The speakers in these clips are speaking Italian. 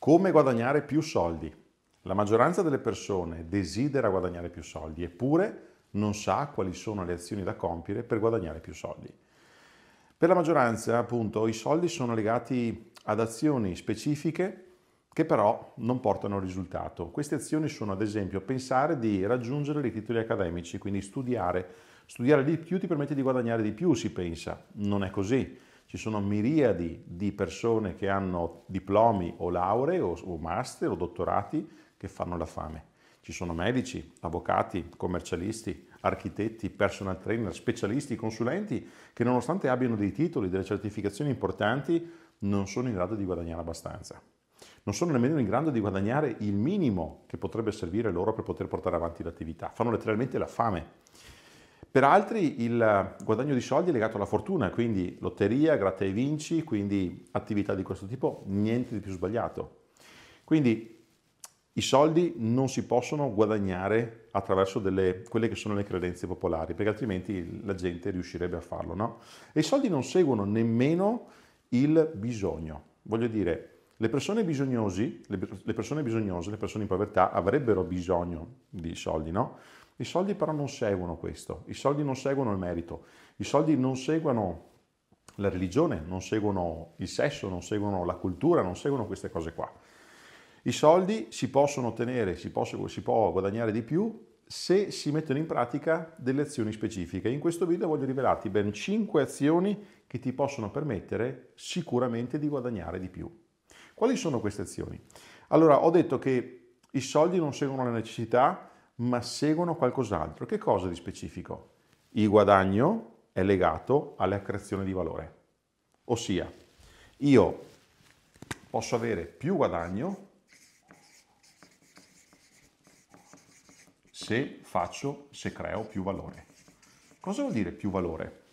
Come guadagnare più soldi? La maggioranza delle persone desidera guadagnare più soldi, eppure non sa quali sono le azioni da compiere per guadagnare più soldi. Per la maggioranza, appunto, i soldi sono legati ad azioni specifiche che però non portano risultato. Queste azioni sono, ad esempio, pensare di raggiungere i titoli accademici, quindi studiare. Studiare di più ti permette di guadagnare di più, si pensa. Non è così ci sono miriadi di persone che hanno diplomi o lauree o, o master o dottorati che fanno la fame. Ci sono medici, avvocati, commercialisti, architetti, personal trainer, specialisti, consulenti che nonostante abbiano dei titoli, delle certificazioni importanti, non sono in grado di guadagnare abbastanza. Non sono nemmeno in grado di guadagnare il minimo che potrebbe servire loro per poter portare avanti l'attività. Fanno letteralmente la fame. Per altri il guadagno di soldi è legato alla fortuna, quindi lotteria, gratta e vinci, quindi attività di questo tipo, niente di più sbagliato. Quindi i soldi non si possono guadagnare attraverso delle, quelle che sono le credenze popolari, perché altrimenti la gente riuscirebbe a farlo, no? E i soldi non seguono nemmeno il bisogno. Voglio dire, le persone, le, le persone bisognose, le persone in povertà avrebbero bisogno di soldi, no? I soldi però non seguono questo, i soldi non seguono il merito, i soldi non seguono la religione, non seguono il sesso, non seguono la cultura, non seguono queste cose qua. I soldi si possono ottenere, si, posso, si può guadagnare di più se si mettono in pratica delle azioni specifiche. In questo video voglio rivelarti ben 5 azioni che ti possono permettere sicuramente di guadagnare di più. Quali sono queste azioni? Allora, ho detto che i soldi non seguono le necessità, ma seguono qualcos'altro. Che cosa di specifico? Il guadagno è legato alla creazione di valore. Ossia, io posso avere più guadagno se faccio, se creo più valore. Cosa vuol dire più valore?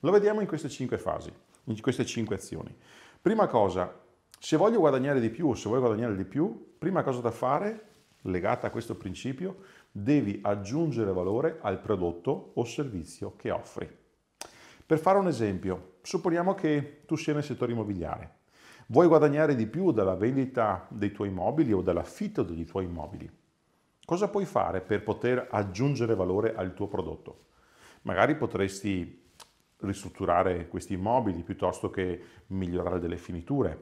Lo vediamo in queste cinque fasi, in queste cinque azioni. Prima cosa, se voglio guadagnare di più o se vuoi guadagnare di più, prima cosa da fare legata a questo principio, devi aggiungere valore al prodotto o servizio che offri. Per fare un esempio, supponiamo che tu sia nel settore immobiliare. Vuoi guadagnare di più dalla vendita dei tuoi mobili o dall'affitto dei tuoi mobili? Cosa puoi fare per poter aggiungere valore al tuo prodotto? Magari potresti ristrutturare questi immobili piuttosto che migliorare delle finiture,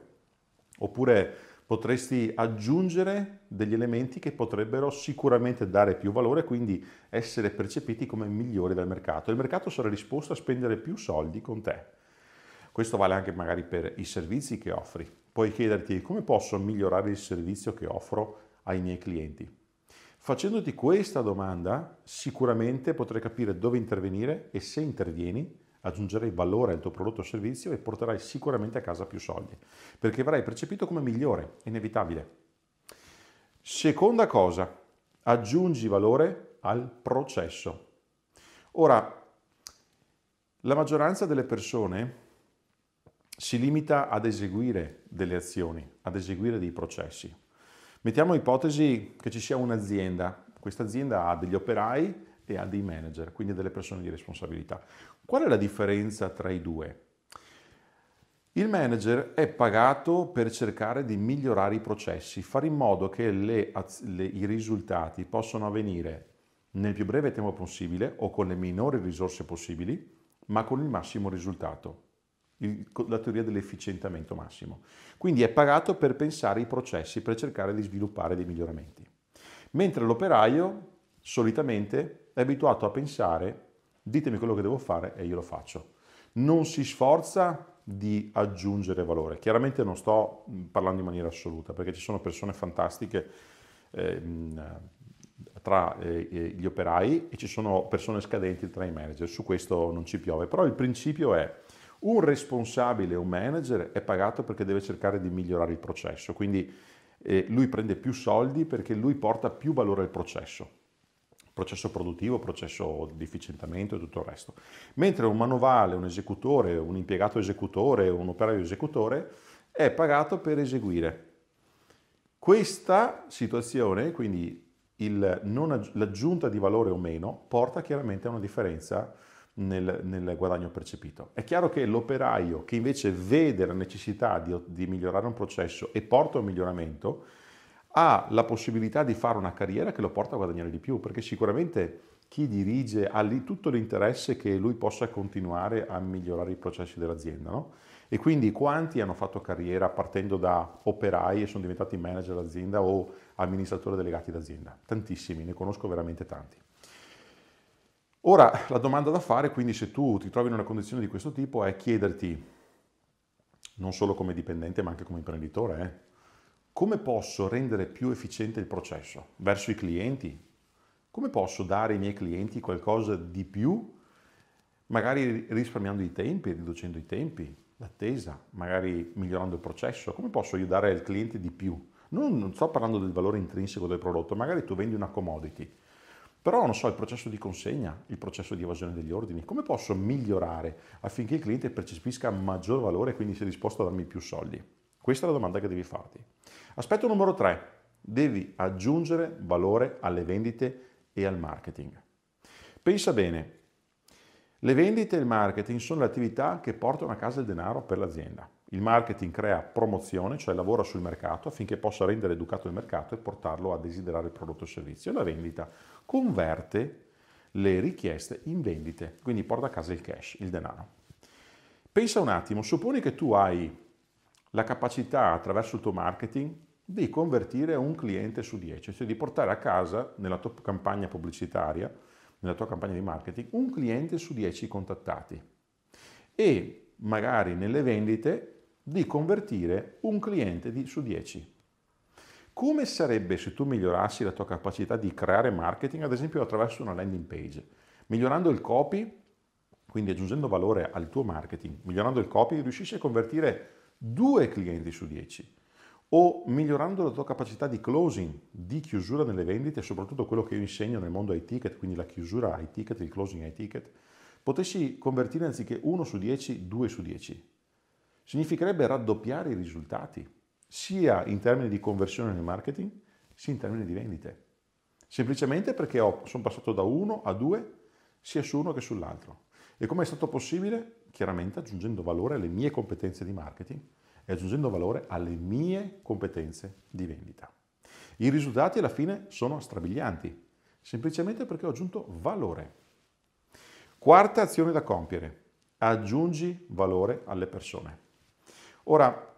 oppure potresti aggiungere degli elementi che potrebbero sicuramente dare più valore e quindi essere percepiti come migliori dal mercato. Il mercato sarà disposto a spendere più soldi con te. Questo vale anche magari per i servizi che offri. Puoi chiederti come posso migliorare il servizio che offro ai miei clienti. Facendoti questa domanda sicuramente potrai capire dove intervenire e se intervieni aggiungerai valore al tuo prodotto o servizio e porterai sicuramente a casa più soldi, perché verrai percepito come migliore, inevitabile. Seconda cosa, aggiungi valore al processo. Ora, la maggioranza delle persone si limita ad eseguire delle azioni, ad eseguire dei processi. Mettiamo ipotesi che ci sia un'azienda, questa azienda ha degli operai e a dei manager, quindi delle persone di responsabilità. Qual è la differenza tra i due? Il manager è pagato per cercare di migliorare i processi, fare in modo che le, le, i risultati possano avvenire nel più breve tempo possibile o con le minori risorse possibili, ma con il massimo risultato. Il, la teoria dell'efficientamento massimo. Quindi è pagato per pensare i processi, per cercare di sviluppare dei miglioramenti. Mentre l'operaio solitamente è abituato a pensare ditemi quello che devo fare e io lo faccio. Non si sforza di aggiungere valore. Chiaramente non sto mm, parlando in maniera assoluta perché ci sono persone fantastiche eh, tra eh, gli operai e ci sono persone scadenti tra i manager, su questo non ci piove, però il principio è un responsabile, un manager è pagato perché deve cercare di migliorare il processo, quindi eh, lui prende più soldi perché lui porta più valore al processo processo produttivo, processo di efficientamento e tutto il resto. Mentre un manovale, un esecutore, un impiegato esecutore, un operaio esecutore è pagato per eseguire. Questa situazione, quindi non, l'aggiunta di valore o meno, porta chiaramente a una differenza nel, nel, guadagno percepito. È chiaro che l'operaio che invece vede la necessità di, di migliorare un processo e porta un miglioramento, ha la possibilità di fare una carriera che lo porta a guadagnare di più, perché sicuramente chi dirige ha lì tutto l'interesse che lui possa continuare a migliorare i processi dell'azienda. No? E quindi quanti hanno fatto carriera partendo da operai e sono diventati manager d'azienda o amministratore delegati d'azienda? Tantissimi, ne conosco veramente tanti. Ora, la domanda da fare, quindi se tu ti trovi in una condizione di questo tipo, è chiederti, non solo come dipendente ma anche come imprenditore, eh, come posso rendere più efficiente il processo verso i clienti? Come posso dare ai miei clienti qualcosa di più, magari risparmiando i tempi, riducendo i tempi, d'attesa, magari migliorando il processo? Come posso aiutare il cliente di più? Non, non sto parlando del valore intrinseco del prodotto, magari tu vendi una commodity, però non so, il processo di consegna, il processo di evasione degli ordini, come posso migliorare affinché il cliente percepisca maggior valore e quindi sia disposto a darmi più soldi? Questa è la domanda che devi farti. Aspetto numero 3. Devi aggiungere valore alle vendite e al marketing. Pensa bene, le vendite e il marketing sono le attività che portano a casa il denaro per l'azienda. Il marketing crea promozione, cioè lavora sul mercato affinché possa rendere educato il mercato e portarlo a desiderare il prodotto o servizio. La vendita converte le richieste in vendite, quindi porta a casa il cash, il denaro. Pensa un attimo, supponi che tu hai la capacità attraverso il tuo marketing di convertire un cliente su 10, cioè di portare a casa nella tua campagna pubblicitaria, nella tua campagna di marketing, un cliente su 10 contattati e magari nelle vendite di convertire un cliente di, su 10. Come sarebbe se tu migliorassi la tua capacità di creare marketing, ad esempio attraverso una landing page, migliorando il copy, quindi aggiungendo valore al tuo marketing, migliorando il copy, riuscisci a convertire due clienti su dieci, o migliorando la tua capacità di closing, di chiusura nelle vendite, soprattutto quello che io insegno nel mondo ai ticket, quindi la chiusura ai ticket, il closing ai ticket, potessi convertire anziché uno su dieci, due su dieci. Significherebbe raddoppiare i risultati, sia in termini di conversione nel marketing, sia in termini di vendite. Semplicemente perché ho, sono passato da uno a due, sia su uno che sull'altro. E come è stato possibile? chiaramente aggiungendo valore alle mie competenze di marketing e aggiungendo valore alle mie competenze di vendita. I risultati alla fine sono strabilianti, semplicemente perché ho aggiunto valore. Quarta azione da compiere, aggiungi valore alle persone. Ora,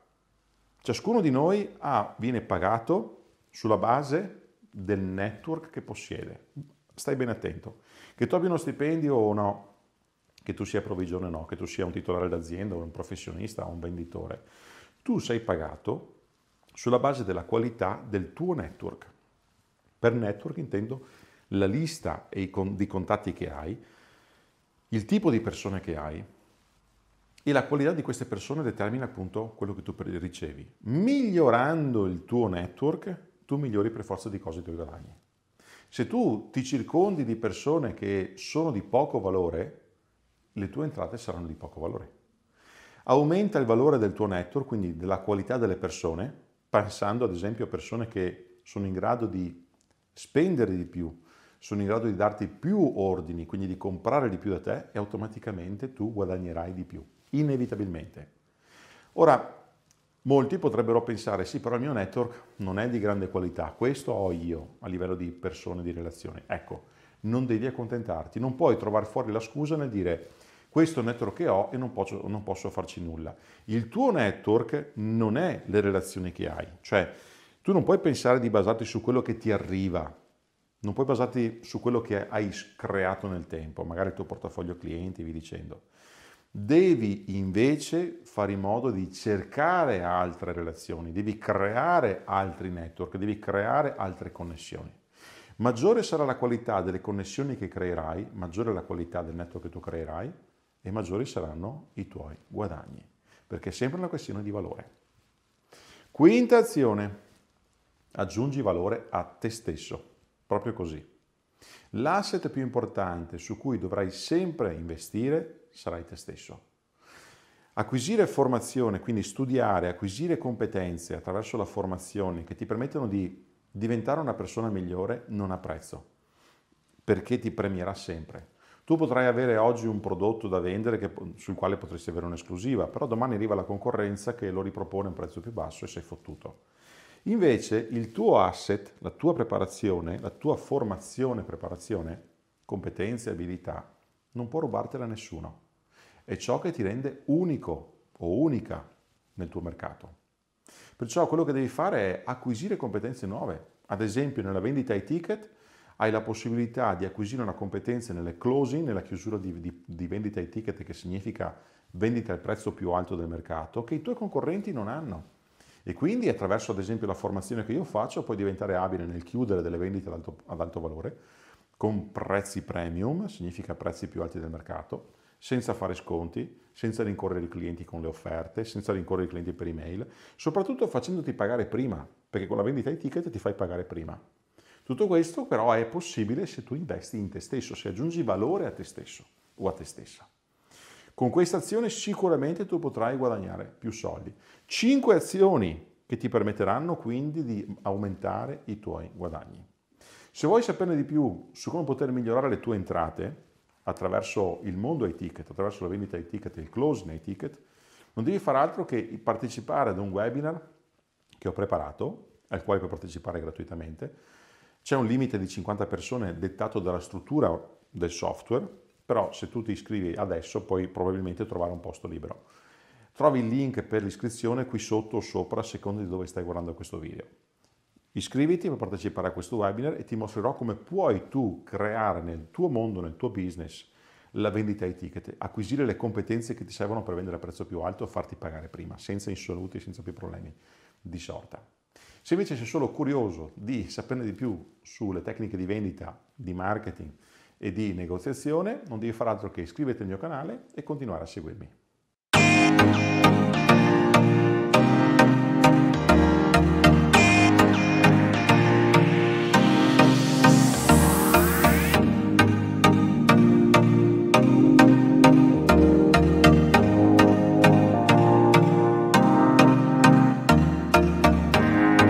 ciascuno di noi ha, viene pagato sulla base del network che possiede. Stai ben attento, che tu abbia uno stipendio o no, che tu sia provvigione o no, che tu sia un titolare d'azienda o un professionista o un venditore, tu sei pagato sulla base della qualità del tuo network. Per network intendo la lista di contatti che hai, il tipo di persone che hai e la qualità di queste persone determina appunto quello che tu ricevi. Migliorando il tuo network, tu migliori per forza di cose i tuoi guadagni. Se tu ti circondi di persone che sono di poco valore, le tue entrate saranno di poco valore. Aumenta il valore del tuo network, quindi della qualità delle persone, pensando ad esempio a persone che sono in grado di spendere di più, sono in grado di darti più ordini, quindi di comprare di più da te e automaticamente tu guadagnerai di più, inevitabilmente. Ora, molti potrebbero pensare, sì, però il mio network non è di grande qualità, questo ho io a livello di persone, di relazioni. Ecco, non devi accontentarti, non puoi trovare fuori la scusa nel dire questo network che ho e non posso, non posso, farci nulla. Il tuo network non è le relazioni che hai, cioè tu non puoi pensare di basarti su quello che ti arriva, non puoi basarti su quello che hai creato nel tempo, magari il tuo portafoglio clienti vi dicendo. Devi invece fare in modo di cercare altre relazioni, devi creare altri network, devi creare altre connessioni. Maggiore sarà la qualità delle connessioni che creerai, maggiore la qualità del network che tu creerai, e maggiori saranno i tuoi guadagni, perché è sempre una questione di valore. Quinta azione, aggiungi valore a te stesso, proprio così. L'asset più importante su cui dovrai sempre investire sarai te stesso. Acquisire formazione, quindi studiare, acquisire competenze attraverso la formazione che ti permettono di diventare una persona migliore non ha prezzo, perché ti premierà sempre tu potrai avere oggi un prodotto da vendere che, sul quale potresti avere un'esclusiva, però domani arriva la concorrenza che lo ripropone a un prezzo più basso e sei fottuto. Invece il tuo asset, la tua preparazione, la tua formazione, preparazione, competenze, abilità, non può rubartela a nessuno. È ciò che ti rende unico o unica nel tuo mercato. Perciò quello che devi fare è acquisire competenze nuove. Ad esempio nella vendita ai ticket hai la possibilità di acquisire una competenza nelle closing, nella chiusura di, di, di vendita ai ticket, che significa vendita al prezzo più alto del mercato, che i tuoi concorrenti non hanno. E quindi attraverso ad esempio la formazione che io faccio puoi diventare abile nel chiudere delle vendite ad alto, ad alto valore, con prezzi premium, significa prezzi più alti del mercato, senza fare sconti, senza rincorrere i clienti con le offerte, senza rincorrere i clienti per email, soprattutto facendoti pagare prima, perché con la vendita ai ticket ti fai pagare prima. Tutto questo però è possibile se tu investi in te stesso, se aggiungi valore a te stesso o a te stessa. Con questa azione sicuramente tu potrai guadagnare più soldi. 5 azioni che ti permetteranno quindi di aumentare i tuoi guadagni. Se vuoi saperne di più su come poter migliorare le tue entrate attraverso il mondo ai ticket, attraverso la vendita ai ticket e il closing ai ticket, non devi far altro che partecipare ad un webinar che ho preparato, al quale puoi partecipare gratuitamente, c'è un limite di 50 persone dettato dalla struttura del software, però se tu ti iscrivi adesso puoi probabilmente trovare un posto libero. Trovi il link per l'iscrizione qui sotto o sopra a seconda di dove stai guardando questo video. Iscriviti per partecipare a questo webinar e ti mostrerò come puoi tu creare nel tuo mondo, nel tuo business, la vendita ai ticket, acquisire le competenze che ti servono per vendere a prezzo più alto e farti pagare prima, senza insoluti, senza più problemi di sorta. Se invece sei solo curioso di saperne di più sulle tecniche di vendita, di marketing e di negoziazione, non devi fare altro che iscriverti al mio canale e continuare a seguirmi.